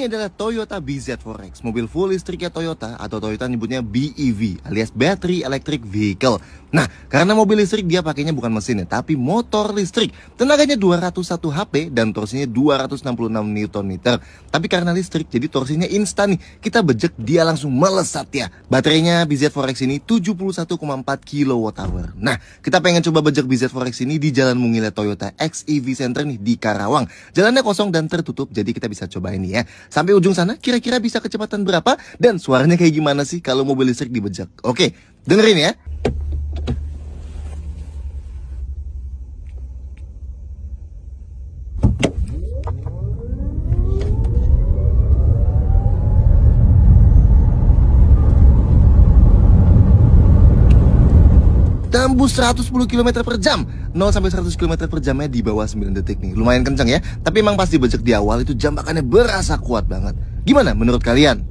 Ini adalah Toyota BZ4X, mobil full listriknya Toyota atau Toyota nyebutnya BEV alias Battery Electric Vehicle. Nah, karena mobil listrik dia pakainya bukan mesinnya tapi motor listrik. Tenaganya 201 HP dan torsinya 266 Nm. Tapi karena listrik, jadi torsinya instan nih. Kita bejek dia langsung melesat ya. Baterainya BZ4X ini 71,4 kWh. Nah, kita pengen coba bejek BZ4X ini di Jalan mungilnya Toyota XEV Center nih di Karawang. Jalannya kosong dan tertutup, jadi kita bisa coba ini ya sampai ujung sana kira-kira bisa kecepatan berapa dan suaranya kayak gimana sih kalau mobil listrik dibejak. Oke, dengerin ya. tembus 110 km per jam 0 sampai 100 km per jamnya di bawah 9 detik nih Lumayan kenceng ya Tapi emang pas dibejek di awal itu jambakannya berasa kuat banget Gimana menurut kalian?